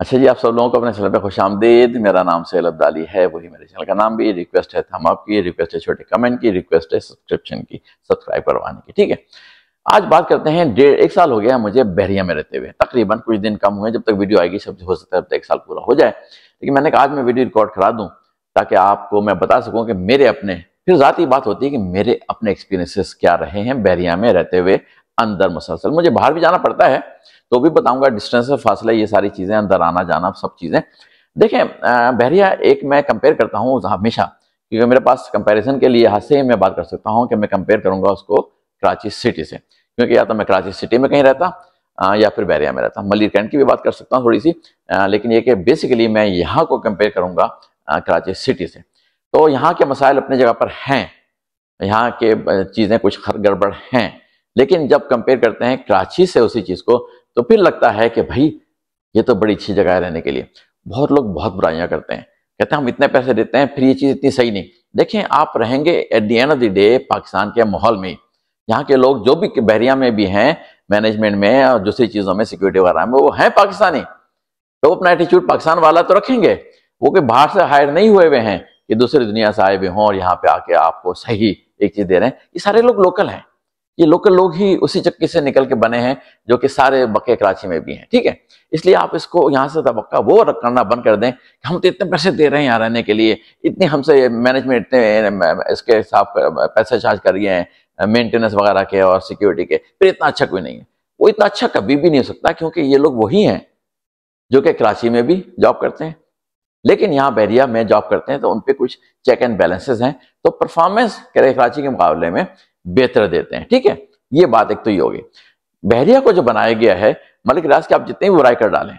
अच्छा जी आप सब लोगों को अपने चैनल पे खुश आमदेद मेरा नाम सैल अब्दाली है वही मेरे चैनल का नाम भी रिक्वेस्ट है थम अप की रिक्वेस्ट है छोटे कमेंट की रिक्वेस्ट है सब्सक्रिप्शन की सब्सक्राइब करवाने की ठीक है आज बात करते हैं डेढ़ एक साल हो गया मुझे बहरिया में रहते हुए तकरीबन कुछ दिन कम हुए जब तक वीडियो आएगी सब हो सकता है तब तक एक साल पूरा हो जाए लेकिन मैंने कहा आज मैं वीडियो रिकॉर्ड करा दूँ ताकि आपको मैं बता सकूँ कि मेरे अपने फिर ज़ाती बात होती है कि मेरे अपने एक्सपीरियंसेस क्या रहे हैं बहरिया में रहते हुए अंदर मुसलसल मुझे बाहर भी जाना पड़ता है तो भी बताऊंगा डिस्टेंस फासला ये सारी चीज़ें अंदर आना जाना सब चीज़ें देखें बहरिया एक मैं कंपेयर करता हूँ हमेशा क्योंकि मेरे पास कंपैरिजन के लिहाज से मैं बात कर सकता हूँ कि मैं कंपेयर करूँगा उसको कराची सिटी से क्योंकि या तो मैं कराची सिटी में कहीं रहता या फिर बहरिया में रहता मलिर कैंट की भी बात कर सकता हूँ थोड़ी सी लेकिन ये कि बेसिकली मैं यहाँ को कंपेयर करूँगा कराची सिटी से तो यहाँ के मसाइल अपनी जगह पर हैं यहाँ के चीज़ें कुछ गड़बड़ हैं लेकिन जब कंपेयर करते हैं कराची से उसी चीज़ को तो फिर लगता है कि भाई ये तो बड़ी अच्छी जगह है रहने के लिए बहुत लोग बहुत बुराइयां करते हैं कहते हैं हम इतने पैसे देते हैं फिर ये चीज़ इतनी सही नहीं देखें आप रहेंगे at the end of the day Pakistan के माहौल में यहाँ के लोग जो भी बहरिया में भी हैं मैनेजमेंट में और दूसरी चीज़ों में सिक्योरिटी वगैरह में वो हैं पाकिस्तानी तो अपना एटीट्यूड पाकिस्तान वाला तो रखेंगे वो कि बाहर से हायर नहीं हुए हुए हैं कि दूसरी दुनिया से आए हुए हों और यहाँ पे आके आपको सही एक चीज़ दे रहे हैं ये सारे लोग लोकल हैं ये लोकल लोग ही उसी चक्की से निकल के बने हैं जो कि सारे बक्के कराची में भी हैं ठीक है इसलिए आप इसको यहाँ से तबक्का वो करना बंद कर दें कि हम तो इतने पैसे दे रहे हैं यहाँ रहने के लिए इतने हमसे मैनेजमेंट इतने इसके हिसाब पैसे चार्ज कर रही है मेंटेनेंस वगैरह के और सिक्योरिटी के फिर इतना अच्छा कोई नहीं है वो इतना अच्छा कभी भी नहीं हो सकता क्योंकि ये लोग वही हैं जो कि कराची में भी जॉब करते हैं लेकिन यहाँ बैरिया में जॉब करते हैं तो उन पर कुछ चेक एंड बैलेंसेज हैं तो परफॉर्मेंस कराची के मुकाबले में बेहतर देते हैं ठीक है ये बात एक तो ये होगी बहरिया को जो बनाया गया है मलिक राज के आप जितने भी बुराई कर डालें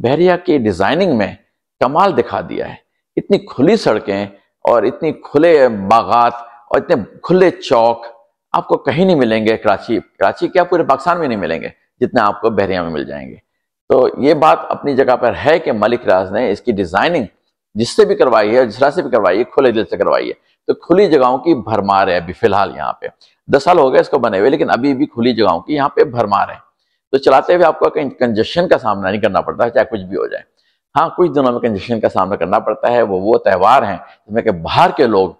बहरिया की डिजाइनिंग में कमाल दिखा दिया है इतनी खुली सड़कें और इतनी खुले बागात और इतने खुले चौक आपको कहीं नहीं मिलेंगे कराची कराची क्या पूरे पाकिस्तान में नहीं मिलेंगे जितने आपको बहरिया में मिल जाएंगे तो ये बात अपनी जगह पर है कि मलिक राज ने इसकी डिजाइनिंग जिससे भी करवाई है जिस तरह से भी करवाई है खुले दिल से करवाई है तो खुली जगहों की भरमार है अभी फिलहाल यहाँ पे दस साल हो गए इसको बने हुए लेकिन अभी भी खुली जगहों की यहाँ पे भरमार है तो चलाते हुए आपको कंजेशन का सामना नहीं करना पड़ता चाहे कुछ भी हो जाए हाँ कुछ दिनों में कंजेशन का सामना करना पड़ता है वो वो त्यौहार हैं जिसमें कि बाहर के लोग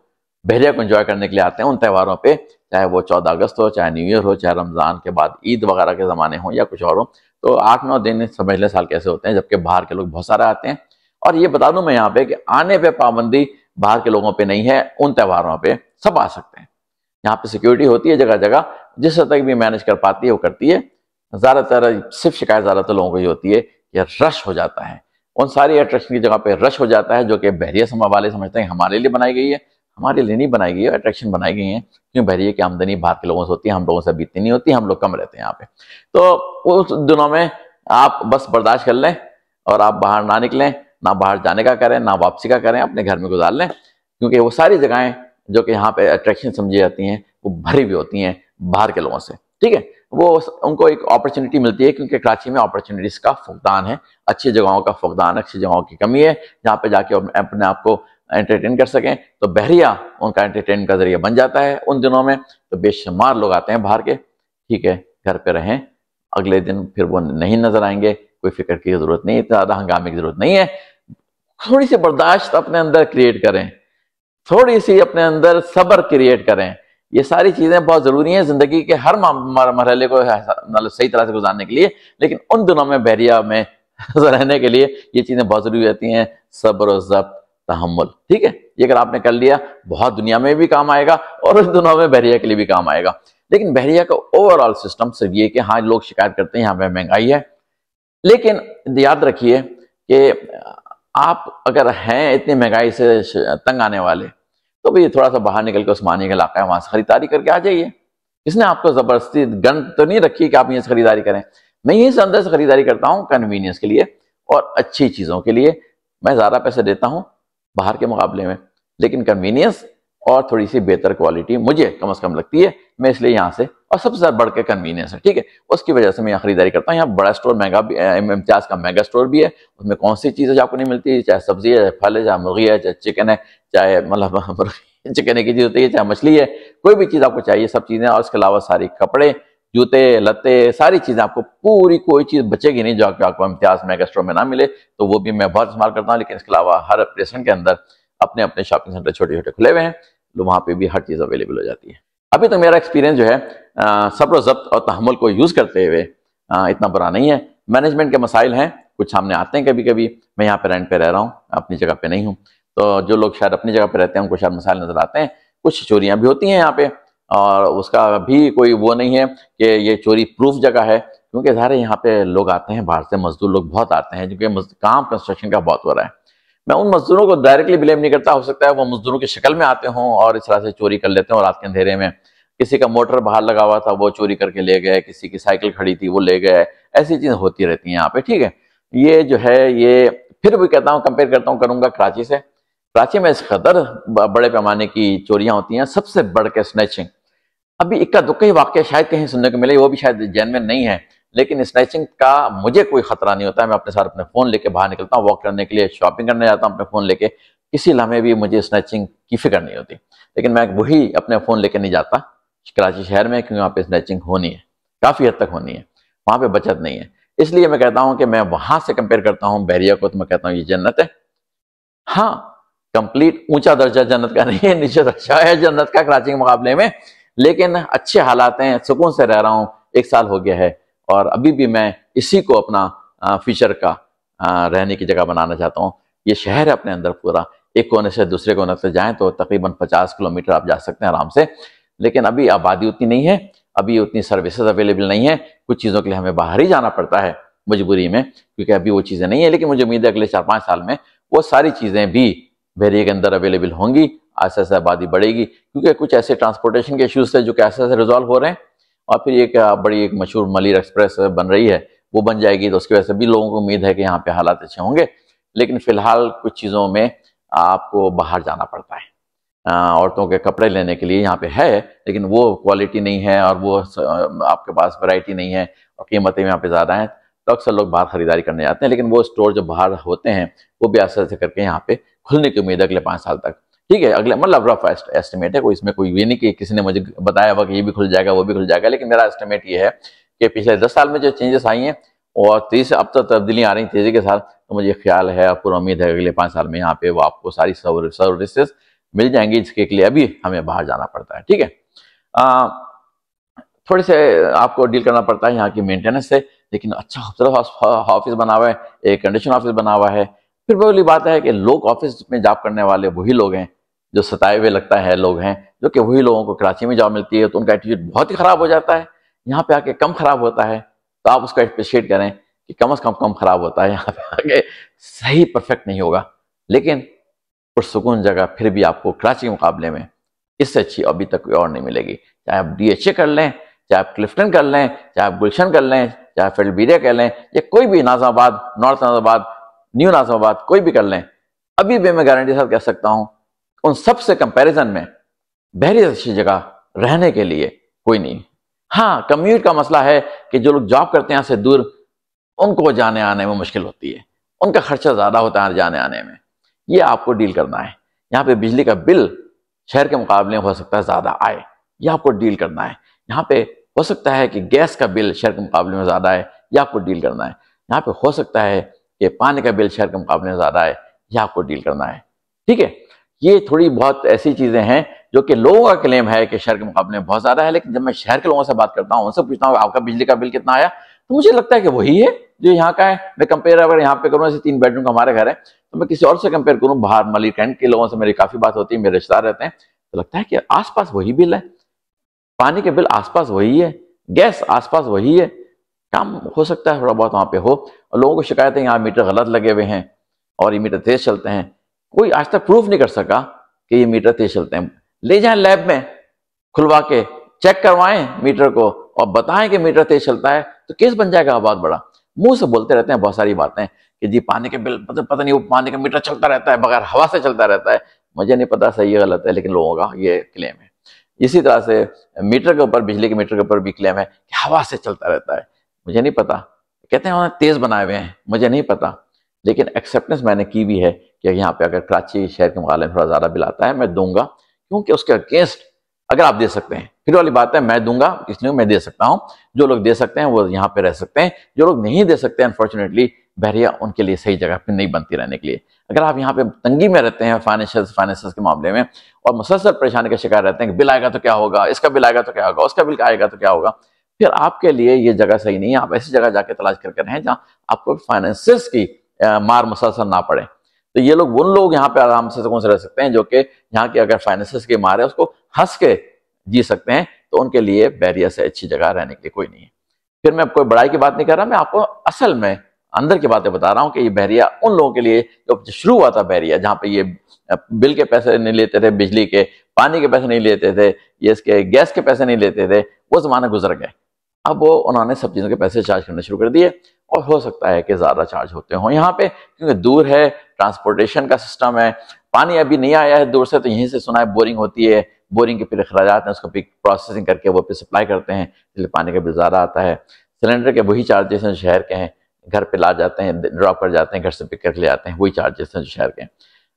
बहरिया को एंजॉय करने के लिए आते हैं उन त्यौहारों पे चाहे वो चौदह अगस्त हो चाहे न्यू ईयर हो चाहे रमज़ान के बाद ईद वगैरह के ज़माने हों या कुछ और हो तो आठ नौ दिन समझ साल कैसे होते हैं जबकि बाहर के लोग बहुत सारे आते हैं और ये बता दूं मैं यहाँ पे कि आने पे पाबंदी बाहर के लोगों पे नहीं है उन त्योहारों पे सब आ सकते हैं यहाँ पे सिक्योरिटी होती है जगह जगह जिस हद तक भी मैनेज कर पाती है वो करती है ज़्यादातर सिर्फ शिकायत ज़्यादातर लोगों को ही होती है कि रश हो जाता है उन सारी अट्रैक्शन की जगह पे रश हो जाता है जो कि बहरिया वाले समझते हैं हमारे लिए बनाई गई है हमारे लिए नहीं बनाई गई है अट्रैक्शन बनाई गई है क्योंकि बहरिया की आमदनी बाहर के लोगों से होती है हम लोगों से बीतती नहीं होती हम लोग कम रहते हैं यहाँ पे तो उस दिनों में आप बस बर्दाश्त कर लें और आप बाहर ना निकलें ना बाहर जाने का करें ना वापसी का करें अपने घर में गुजार लें क्योंकि वो सारी जगहें जो कि यहाँ पे अट्रैक्शन समझी जाती हैं वो भरी हुई होती हैं बाहर के लोगों से ठीक है वो उनको एक अपॉर्चुनिटी मिलती है क्योंकि कराची में अपॉर्चुनिटीज़ का फुकदान है अच्छी जगहों का फुकदान अच्छी जगहों की कमी है जहाँ पे जाके अपने आप को एंटरटेन कर सकें तो बहरिया उनका एंटरटेन का जरिया बन जाता है उन दिनों में तो बेशुमार लोग आते हैं बाहर के ठीक है घर पे रहें अगले दिन फिर वो नहीं नजर आएंगे कोई फिक्र की जरूरत नहीं ज़्यादा हंगामे की जरूरत नहीं है थोड़ी सी बर्दाश्त अपने अंदर क्रिएट करें थोड़ी सी अपने अंदर सब्र क्रिएट करें ये सारी चीज़ें बहुत ज़रूरी हैं ज़िंदगी के हर मरहले को मतलब सही तरह से गुजारने के लिए लेकिन उन दिनों में बहरिया में रहने के लिए ये चीज़ें बहुत ज़रूरी रहती हैं सब्र और जब्त तहमुल ठीक है ये अगर आपने कर लिया बहुत दुनिया में भी काम आएगा और उस दिनों में बहरिया के लिए भी काम आएगा लेकिन बहरिया का ओवरऑल सिस्टम सिर्फ ये कि हाँ लोग शिकायत करते हैं यहाँ पे महंगाई है लेकिन याद रखिए कि आप अगर हैं इतनी महंगाई से तंग आने वाले तो भाई थोड़ा सा बाहर निकल के उस्मानी का इलाका है वहां से खरीदारी करके आ जाइए इसने आपको जबरदस्ती गन तो नहीं रखी कि आप यहीं से खरीदारी करें मैं यहीं से अंदर से खरीदारी करता हूँ कन्वीनियंस के लिए और अच्छी चीज़ों के लिए मैं ज़्यादा पैसे देता हूँ बाहर के मुकाबले में लेकिन कन्वीनियंस और थोड़ी सी बेहतर क्वालिटी मुझे कम अज़ कम लगती है मैं इसलिए यहाँ से और सबसे ज़्यादा बढ़ के कन्वीनियंस है ठीक है उसकी वजह से मैं यहाँ खरीदारी करता हूँ यहाँ बड़ा स्टोर महंगा भी इम्तियाज का मेगा स्टोर भी है उसमें कौन सी चीज़ें आपको नहीं मिलती चाहे सब्जी है चाहे फल है चाहे मुर्गी है चाहे चिकन है चाहे मतलब चिकन की चीज़ होती है चाहे मछली है कोई भी चीज़ आपको चाहिए सब चीज़ें और उसके अलावा सारी कपड़े जूते लते सारी चीज़ें आपको पूरी कोई चीज़ बचेगी नहीं जो आपको इम्तियाज मेगा स्टोर में ना मिले तो वो भी मैं बहुत इस्तेमाल करता हूँ लेकिन इसके अलावा हर प्रेसेंट के अंदर अपने अपने शॉपिंग सेंटर छोटे छोटे खुले हुए हैं तो वहाँ पर भी हर चीज़ अवेलेबल हो जाती है अभी तो मेरा एक्सपीरियंस जो है सब्र जब्त और तहमल को यूज़ करते हुए इतना बुरा नहीं है मैनेजमेंट के मसाइल हैं कुछ सामने आते हैं कभी कभी मैं यहाँ पे रेंट पे रह रहा हूँ अपनी जगह पे नहीं हूँ तो जो लोग शायद अपनी जगह पे रहते हैं उनको शायद मसाइल नज़र आते हैं कुछ चोरियाँ भी होती हैं यहाँ पे और उसका भी कोई वो नहीं है कि ये चोरी प्रूफ जगह है क्योंकि ज़ाहिर यहाँ पे लोग आते हैं बाहर से मजदूर लोग बहुत आते हैं क्योंकि काम कंस्ट्रक्शन का बहुत हो रहा है मैं उन मजदूरों को डायरेक्टली ब्लेम नहीं करता हो सकता है वो मजदूरों की शक्ल में आते हों और इस तरह से चोरी कर लेते हैं रात के अंधेरे में किसी का मोटर बाहर लगा हुआ था वो चोरी करके ले गए किसी की साइकिल खड़ी थी वो ले गए ऐसी चीज़ें होती रहती हैं यहाँ पे ठीक है ये जो है ये फिर भी कहता हूँ कंपेयर करता हूँ करूँगा कराची से कराची में इस कदर बड़े पैमाने की चोरियाँ होती हैं सबसे बढ़ के स्नैचिंग अभी इक्का दुक्का ही वाक्य शायद कहीं सुनने को मिले वो भी शायद जैन में नहीं है लेकिन स्नैचिंग का मुझे कोई खतरा नहीं होता है मैं अपने साथ अपने फ़ोन लेके बाहर निकलता हूँ वॉक करने के लिए शॉपिंग करने जाता हूँ अपने फ़ोन लेके किसी लम्हे भी मुझे स्नैचिंग की फिक्र नहीं होती लेकिन मैं वही अपने फ़ोन लेके नहीं जाता कराची शहर में क्योंकि वहाँ पर स्नैचिंग होनी है काफ़ी हद तक होनी है वहां पर बचत नहीं है इसलिए मैं कहता हूँ कि मैं वहां से कंपेयर करता हूँ बैरिया को तो मैं कहता हूँ ये जन्नत है हाँ कंप्लीट ऊंचा दर्जा जन्नत का नहीं है नीचे दर्जा है जन्नत का कराची के मुकाबले में लेकिन अच्छे हालात हैं सुकून से रह रहा हूँ एक साल हो गया है और अभी भी मैं इसी को अपना फ्यूचर का रहने की जगह बनाना चाहता हूँ ये शहर है अपने अंदर पूरा एक कोने से दूसरे कोने से जाएं तो तकरीबन 50 किलोमीटर आप जा सकते हैं आराम से लेकिन अभी आबादी उतनी नहीं है अभी उतनी सर्विसेज अवेलेबल नहीं है कुछ चीज़ों के लिए हमें बाहर ही जाना पड़ता है मजबूरी में क्योंकि अभी वो चीज़ें नहीं है लेकिन मुझे उम्मीद है अगले चार पाँच साल में वो सारी चीज़ें भी बहरी के अंदर अवेलेबल होंगी ऐसे ऐसे आबादी बढ़ेगी क्योंकि कुछ ऐसे ट्रांसपोर्टेशन के इशूज़ थे जो कि ऐसे ऐसे रिजॉल्व हो रहे हैं और फिर एक बड़ी एक मशहूर मलिर एक्सप्रेस बन रही है वो बन जाएगी तो उसकी वजह से भी लोगों को उम्मीद है कि यहाँ पे हालात अच्छे होंगे लेकिन फिलहाल कुछ चीज़ों में आपको बाहर जाना पड़ता है औरतों के कपड़े लेने के लिए यहाँ पे है लेकिन वो क्वालिटी नहीं है और वो आपके पास वैरायटी नहीं है और कीमतें यहाँ पे ज़्यादा हैं तो अक्सर लोग बाहर ख़रीदारी करने जाते हैं लेकिन वो स्टोर जो बाहर होते हैं वो भी आस्ते करके यहाँ पे खुलने की उम्मीद है अगले पाँच साल तक ठीक है अगले मतलब रफ एस्टिमेट है कोई इसमें कोई ये नहीं कि किसी ने मुझे बताया हुआ कि ये भी खुल जाएगा वो भी खुल जाएगा लेकिन मेरा एस्टिमेट ये है कि पिछले दस साल में जो चेंजेस आई हैं और तीस अब तक तो तब्दीलियाँ आ रही तेज़ी के साथ तो मुझे ख्याल है पूरा उम्मीद है अगले पाँच साल में यहाँ पे वो आपको सारी सर्विसेज मिल जाएंगी जिसके लिए अभी हमें बाहर जाना पड़ता है ठीक है थोड़े से आपको डील करना पड़ता है यहाँ की मेंटेनेंस से लेकिन अच्छा खूबसूरत ऑफिस बना हुआ है एयर कंडीशन ऑफिस बना हुआ है फिर वो बात है कि लोग ऑफिस में जॉब करने वाले वही लोग हैं जो सताए हुए लगता है लोग हैं जो कि वही लोगों को कराची में जॉब मिलती है तो उनका एटीट्यूड बहुत ही ख़राब हो जाता है यहाँ पे आके कम ख़राब होता है तो आप उसको अप्रिशिएट करें कि कम अज़ कम कम ख़राब होता है यहाँ पे आके सही परफेक्ट नहीं होगा लेकिन पुरसकून जगह फिर भी आपको कराची के मुकाबले में इससे अच्छी अभी तक कोई और नहीं मिलेगी चाहे आप डी कर लें चाहे आप क्लिफ्टन कर लें चाहे आप गुलशन कर लें चाहे बीरिया कर लें या कोई भी नाजाबाद नॉर्थ नाजाबाद न्यू नाजाबाद कोई भी कर लें अभी भी मैं गारंटी साथ कह सकता हूँ उन सब से कंपैरिजन में बहरी अच्छी जगह रहने के लिए कोई नहीं हाँ कम्यूट का मसला है कि जो लोग जॉब करते हैं यहाँ से दूर उनको जाने आने में मुश्किल होती है उनका खर्चा ज़्यादा होता है जाने आने में ये आपको डील करना है यहाँ पे बिजली का बिल शहर के मुकाबले हो सकता है ज़्यादा आए यह आपको डील करना है यहाँ पे हो सकता है कि गैस का बिल शहर के मुकाबले में ज़्यादा आए यह आपको डील करना है यहाँ पे हो सकता है कि पानी का बिल शहर के मुकाबले में ज़्यादा आए यह आपको डील करना है ठीक है ये थोड़ी बहुत ऐसी चीज़ें हैं जो कि लोगों का क्लेम है कि शहर के मुकाबले में बहुत ज़्यादा है लेकिन जब मैं शहर के लोगों से बात करता हूँ उनसे पूछता हूँ आपका बिजली का बिल कितना आया तो मुझे लगता है कि वही है जो यहाँ का है मैं कंपेयर अगर यहाँ पे करूँ ऐसे तीन बेडरूम का हमारे घर है तो मैं किसी और से कंपेयर करूँ बाहर मलिक कैंट के लोगों से मेरी काफ़ी बात होती है मेरे रिश्तेदार रहते हैं तो लगता है कि आसपास वही बिल है पानी के बिल आसपास वही है गैस आसपास वही है काम हो सकता है थोड़ा बहुत वहाँ पे हो और लोगों को शिकायत है यहाँ मीटर गलत लगे हुए हैं और ये मीटर तेज चलते हैं कोई आज तक प्रूफ नहीं कर सका कि ये मीटर तेज चलते हैं ले जाए लैब में खुलवा के चेक करवाएं मीटर को और बताएं कि मीटर तेज चलता है तो केस बन जाएगा बहुत बड़ा मुंह से बोलते रहते हैं बहुत सारी बातें कि जी पानी के बिल मतलब पता नहीं वो पानी का मीटर चलता रहता है बगैर हवा से चलता रहता है मुझे नहीं पता सही है गलत है लेकिन लोगों का ये क्लेम है इसी तरह से मीटर के ऊपर बिजली के मीटर के ऊपर भी क्लेम है कि हवा से चलता रहता है मुझे नहीं पता कहते हैं उन्होंने तेज़ बनाए हुए हैं मुझे नहीं पता लेकिन एक्सेप्टेंस मैंने की भी है कि यहाँ पे अगर कराची शहर के मुकाबले में थोड़ा ज़्यादा बिल आता है मैं दूंगा क्योंकि उसके अगेंस्ट अगर आप दे सकते हैं फिर वाली बात है मैं दूंगा इसलिए मैं दे सकता हूँ जो लोग दे सकते हैं वो यहाँ पे रह सकते हैं जो लोग नहीं दे सकते अनफॉर्चुनेटली बहरिया उनके लिए सही जगह पर नहीं बनती रहने के लिए अगर आप यहाँ पे तंगी में रहते हैं फाइनेंशियल फाइनेंस के मामले में और मुसलसल परेशानी का शिकार रहते हैं कि बिल आएगा तो क्या होगा इसका बिल आएगा तो क्या होगा उसका बिल आएगा तो क्या होगा फिर आपके लिए ये जगह सही नहीं है आप ऐसी जगह जाके तलाश करके रहें जहाँ आपको फाइनेंसिस की मार मुसलसल ना पड़े तो ये लोग उन लोग यहाँ पे आराम से सुकून से रह सकते हैं जो कि यहाँ के अगर फाइनेंस के मारे उसको हंस के जी सकते हैं तो उनके लिए बैरियर से अच्छी जगह रहने के लिए कोई नहीं है फिर मैं कोई बड़ाई की बात नहीं कर रहा मैं आपको असल में अंदर की बातें बता रहा हूँ कि ये बहरिया उन लोगों के लिए जो शुरू हुआ था बहरिया जहाँ पे ये बिल के पैसे नहीं लेते थे बिजली के पानी के पैसे नहीं लेते थे ये इसके गैस के पैसे नहीं लेते थे वो ज़माने गुजर गए अब वो उन्होंने सब चीज़ों के पैसे चार्ज करना शुरू कर दिए और हो सकता है कि ज़्यादा चार्ज होते हों यहाँ पे क्योंकि दूर है ट्रांसपोर्टेशन का सिस्टम है पानी अभी नहीं आया है दूर से तो यहीं से सुना है बोरिंग होती है बोरिंग के फिर अखराज हैं उसको फिर प्रोसेसिंग करके वो फिर सप्लाई करते हैं इसलिए पानी का बिल ज़्यादा आता है सिलेंडर के वही चार्जेस हैं शहर के हैं घर पर ला जाते हैं ड्रॉप कर जाते हैं घर से पिक करके ले जाते हैं वही चार्जेस हैं जो शहर के हैं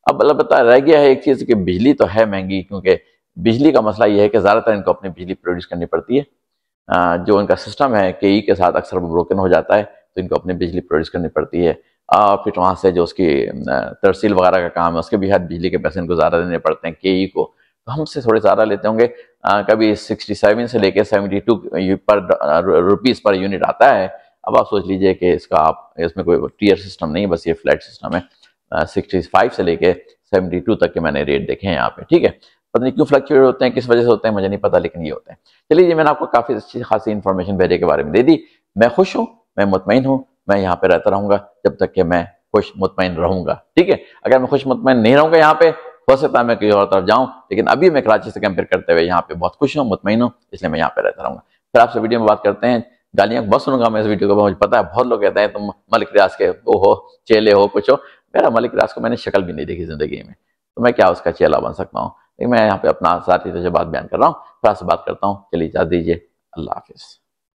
अब अलबत्ता रह गया है एक चीज़ कि बिजली तो है महंगी क्योंकि बिजली का मसला यह है कि ज़्यादातर इनको अपनी बिजली प्रोड्यूस करनी पड़ती है जो उनका सिस्टम है के ई e के साथ अक्सर वो ब्रोकन हो जाता है तो इनको अपनी बिजली प्रोड्यूस करनी पड़ती है और फिर वहाँ से जो उसकी तरसील वगैरह का काम है उसके भी हाथ बिजली के पैसे इनको ज़्यादा देने पड़ते हैं के ई e को तो हमसे थोड़े ज़्यादा लेते होंगे कभी सिक्सटी सेवन से लेके टू पर रुपीज पर यूनिट आता है अब आप सोच लीजिए कि इसका आप इसमें कोई टीयर सिस्टम नहीं है बस ये फ्लैट सिस्टम है सिक्सटी फाइव से लेके सेवेंटी टू तक के मैंने रेट देखे हैं यहाँ पे ठीक है पता नहीं क्यों फ्लक्चुएट होते हैं किस वजह से होते हैं मुझे नहीं पता लेकिन ये होते हैं चलिए जी मैंने आपको काफ़ी अच्छी खासी इन्फॉर्मेशन भेजे के बारे में दे दी मैं खुश हूँ मैं मुतमिन हूँ मैं यहाँ पे रहता रहूंगा जब तक कि मैं खुश मुतमिन रहूंगा ठीक है अगर मैं खुश मुतमिन नहीं रहूंगा यहाँ पे हो सकता है मैं किसी और तरफ जाऊँ लेकिन अभी मैं कराची से कंपेयर करते हुए यहाँ पे बहुत खुश हूँ मुतमिन हूँ इसलिए मैं यहाँ पे रहता रहूंगा फिर आपसे वीडियो में बात करते हैं गालियां बहुत सुनूंगा मैं इस वीडियो को मुझे पता है बहुत लोग कहते हैं तुम मलिक रियाज के वो हो चेले हो कुछ हो मेरा मलिक रियाज को मैंने शक्ल भी नहीं देखी जिंदगी में तो मैं क्या उसका चेला बन सकता हूँ मैं यहाँ पे अपना साथी तजर्बात बयान कर रहा हूँ फिर आपसे बात करता हूँ चलिए इजाज़ दीजिए अल्लाह हाफिज़